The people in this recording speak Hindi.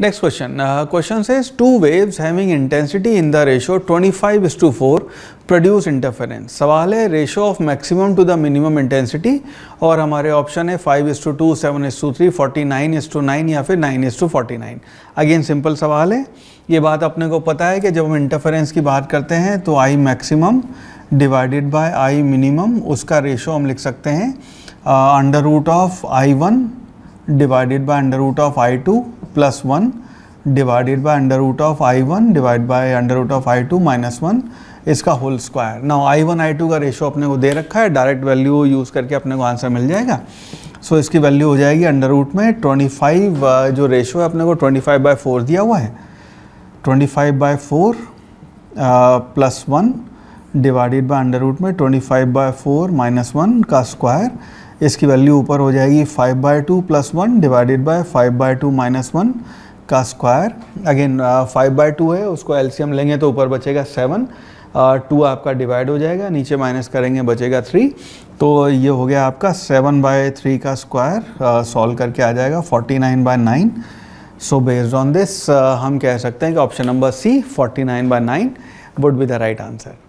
next question question question two waves having intensity in the ratio ratio five is to four produce interference सवाल है ratio of maximum to the minimum intensity और हमारे ऑप्शन है five is to two seven is to three forty nine is to nine या फिर nine is to forty nine again simple सवाल है ये बात अपने को पता है कि जब हम इंटरफेरेंस की बात करते हैं तो I maximum divided by I minimum उसका रेशो हम लिख सकते हैं under root of I one divided by under root of I two plus one divided by under root of I one divide by under root of I two minus one इसका होल स्क्वायर ना आई वन आई टू का रेशो अपने को दे रखा है डायरेक्ट वैल्यू यूज़ करके अपने को आंसर मिल जाएगा सो so, इसकी वैल्यू हो जाएगी अंडर रूट में ट्वेंटी फाइव uh, जो रेशो है अपने को ट्वेंटी फाइव बाई फोर दिया हुआ है twenty five by four plus one divided by under root में twenty five by four minus one का स्क्वायर इसकी वैल्यू ऊपर हो जाएगी five by two plus one divided by five by two minus one का square again five by two है उसको एलसीएम लेंगे तो ऊपर बचेगा सेवन टू uh, आपका डिवाइड हो जाएगा नीचे माइनस करेंगे बचेगा थ्री तो ये हो गया आपका सेवन बाय थ्री का स्क्वायर सॉल्व uh, करके आ जाएगा forty nine by nine so based on this हम कह सकते हैं कि option number C forty nine by nine would be the right answer